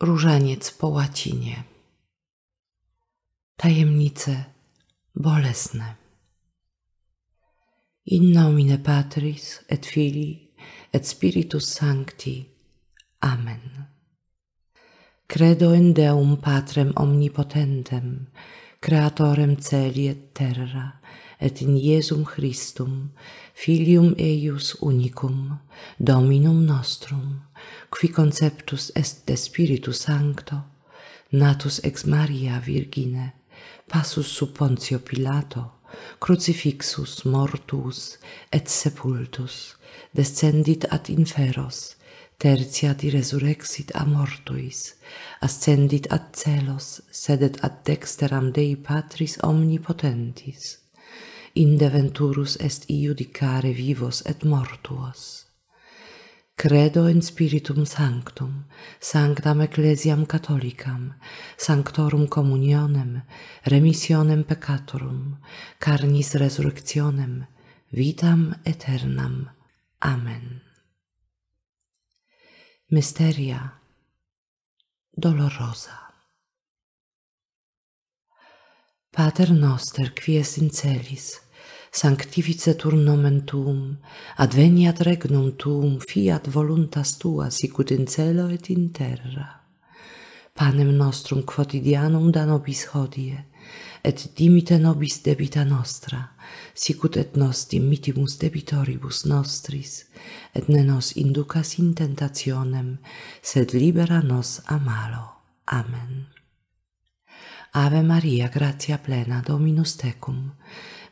różaniec po łacinie. Tajemnice bolesne. In nomine Patris et Filii et Spiritus Sancti. Amen. Credo in Deum Patrem Omnipotentem, Creatorem celi et terra, et in Jesum Christum, filium eius unicum, dominum nostrum, qui conceptus est de spiritu sancto, natus ex Maria virgine, passus sub Pontio Pilato, crucifixus mortus et sepultus, descendit ad inferos, tertia di resurrexit a mortuis, ascendit ad celos, sedet ad dexteram Dei Patris omnipotentis, In est iudicare vivos et mortuos. Credo in Spiritum Sanctum, sanctam Ecclesiam catholicam, sanctorum communionem, remissionem peccatorum, carnis resurrectionem, vitam aeternam. Amen. Mysteria dolorosa. Pater noster, quies in celis sanctificetur nomen tuum, adveniat regnum tuum, fiat voluntas tua, sicut in celo et in terra. Panem nostrum quotidianum da nobis hodie, et dimite nobis debita nostra, sicut et nos dimitimus debitoribus nostris, et ne nos inducas in tentationem, sed libera nos a malo. Amen. Ave Maria, gratia plena, Dominus tecum,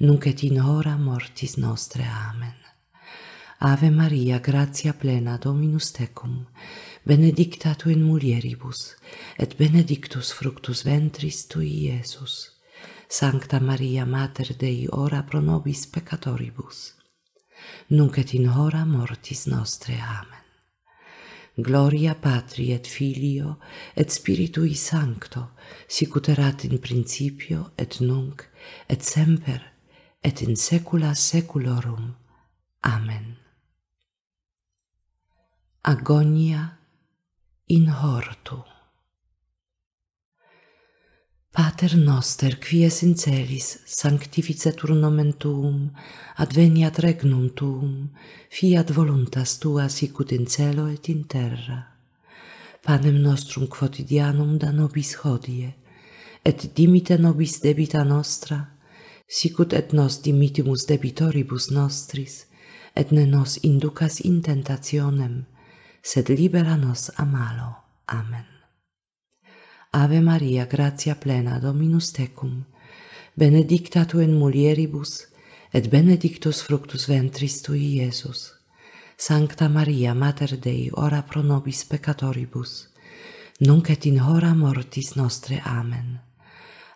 nunc et in hora mortis nostre. Amen. Ave Maria, gratia plena Dominus tecum, benedicta tu in mulieribus, et benedictus fructus ventris tui, Iesus. Sancta Maria, Mater Dei, ora pro nobis peccatoribus, nunc et in hora mortis nostre. Amen. Gloria Patri et Filio et Spiritui Sancto, sicuterat in principio et nunc et semper, et in saecula saeculorum. Amen. Agonia in hortu. Pater noster, qui es in celis, sanctificetur nomen tuum, adveniat regnum tuum, fiat voluntas tua sicut in celo et in terra. Panem nostrum quotidianum da nobis hodie, et dimite nobis debita nostra, sicut et nos dimitimus debitoribus nostris, et ne nos inducas in tentationem, sed libera nos a malo. Amen. Ave Maria, gratia plena, Dominus tecum, benedicta tu in mulieribus, et benedictus fructus ventris tui, Iesus. Sancta Maria, Mater Dei, ora pro nobis peccatoribus, nunc et in hora mortis nostre. Amen. Amen.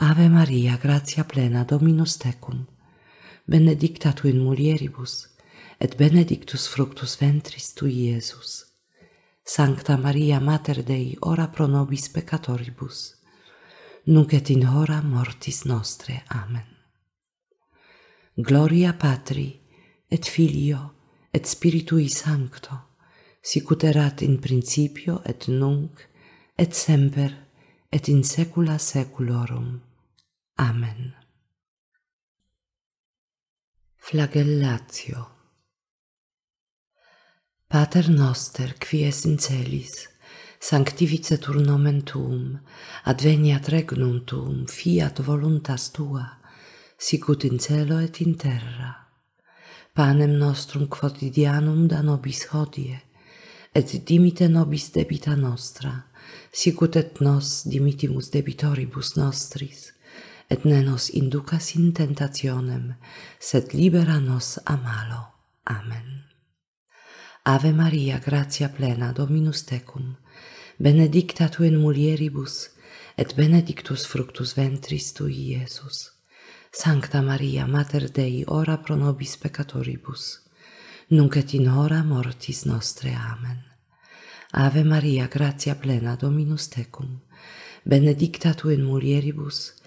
Ave Maria, gratia plena, Dominus tecum. Benedicta tu in mulieribus et benedictus fructus ventris tui Iesus. Sancta Maria, Mater Dei, ora pro nobis peccatoribus, nunc et in hora mortis nostre. Amen. Gloria Patri, et Filio, et Spiritui Sancto, sicut erat in principio, et nunc, et semper, et in saecula saeculorum. Amen. Amen. Flagellatio Pater noster, qui es in celis, sanctificetur nomen tuum, adveniat regnum tuum, fiat voluntas tua, sicut in celo et in terra. Panem nostrum quotidianum da nobis hodie, et dimite nobis debita nostra, sicut et nos dimitimus debitoribus nostris, et ne nos inducas in tentationem, sed libera nos a malo. Amen. Ave Maria, gratia plena, Dominus tecum, benedicta tu in mulieribus, et benedictus fructus ventris tui, Iesus. Sancta Maria, Mater Dei, ora pro nobis peccatoribus, nunc et in hora mortis nostre. Amen. Ave Maria, gratia plena, Dominus tecum, benedicta tu in mulieribus, et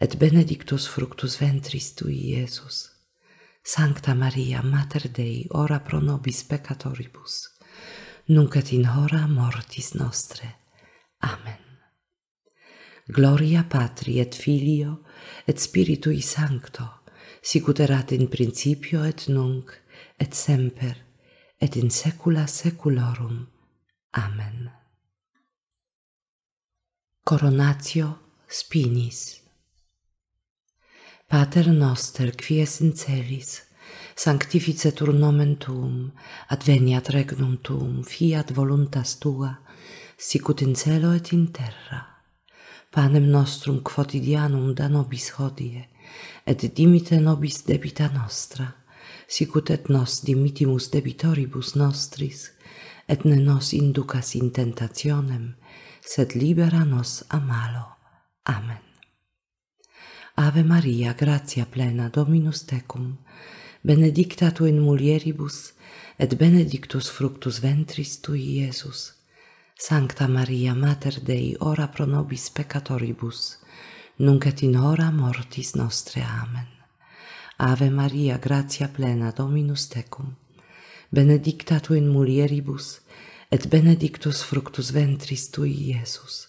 et benedictus fructus ventris tui, Iesus. Sancta Maria, Mater Dei, ora pro nobis peccatoribus, nunc et in hora mortis nostre. Amen. Gloria Patri et Filio et Spiritui Sancto, sicut erat in principio et nunc, et semper, et in saecula saeculorum. Amen. Coronatio Spinis Pater noster, qui es in celis, sanctificetur nomen tuum, adveniat regnum tuum, fiat voluntas tua, sicut in celo et in terra. Panem nostrum quotidianum da nobis hodie, et dimite nobis debita nostra, sicut et nos dimitimus debitoribus nostris, et ne nos inducas in tentationem, sed libera nos a malo. Amen. Ave Maria, gratia plena, Dominus tecum, benedicta tu in mulieribus, et benedictus fructus ventris tui, Iesus. Sancta Maria, Mater Dei, ora pro nobis peccatoribus, nunc et in hora mortis nostre, Amen. Ave Maria, gratia plena, Dominus tecum, benedicta tu in mulieribus, et benedictus fructus ventris tui, Iesus.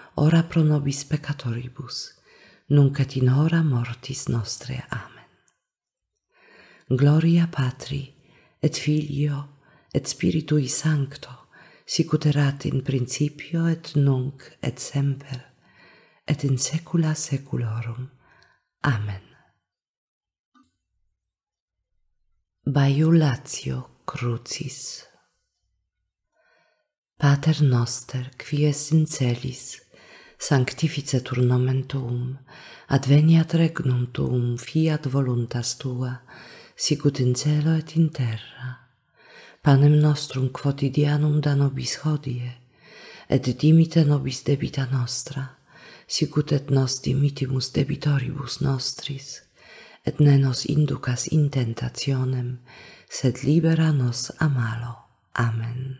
ora pro nobis peccatoribus, nunc et in hora mortis nostre. Amen. Gloria Patri, et Filio, et Spiritui Sancto, sicut erat in principio et nunc et semper, et in saecula saeculorum. Amen. Baiulatio Crucis Pater Noster, qui es in celis, sanctificetur nomen tuum, adveniat regnum tuum, fiat voluntas tua, sicut in celo et in terra. Panem nostrum quotidianum da nobis hodie, et dimite nobis debita nostra, sicut et nos dimitimus debitoribus nostris, et ne nos inducas in tentationem, sed libera nos amalo. Amen.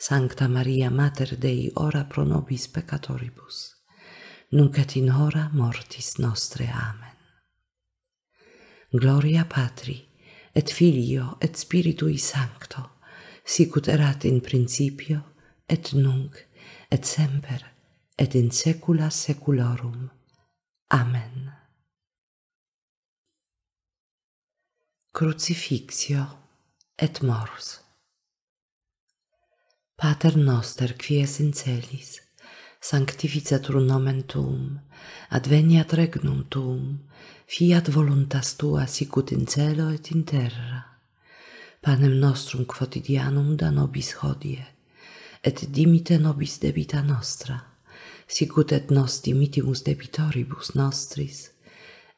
Sancta Maria Mater Dei, ora pro nobis peccatoribus, nunc et in hora mortis nostre. Amen. Gloria Patri, et Filio, et Spiritui Sancto, sicut erat in principio, et nunc, et semper, et in saecula saeculorum. Amen. Crucifixio et mors. Pater noster qui es in celis, sanctificetur nomen tuum, adveniat regnum tuum, fiat voluntas tua sicut in celo et in terra. Panem nostrum quotidianum da nobis hodie, et dimite nobis debita nostra, sicut et nos dimitimus debitoribus nostris,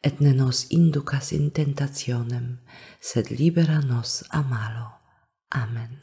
et ne nos inducas in tentationem, sed libera nos amalo. Amen.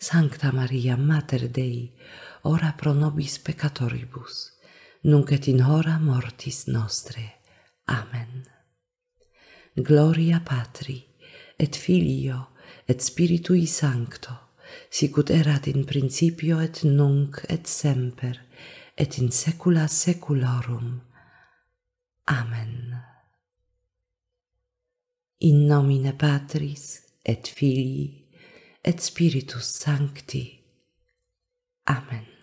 Sancta Maria, Mater Dei, ora pro nobis peccatoribus, nunc et in hora mortis nostre. Amen. Gloria Patri, et Filio, et Spiritui Sancto, sicut erat in principio et nunc et semper, et in saecula saeculorum. Amen. In nomine Patris, et Filii, et Spiritus Sancti. Amen.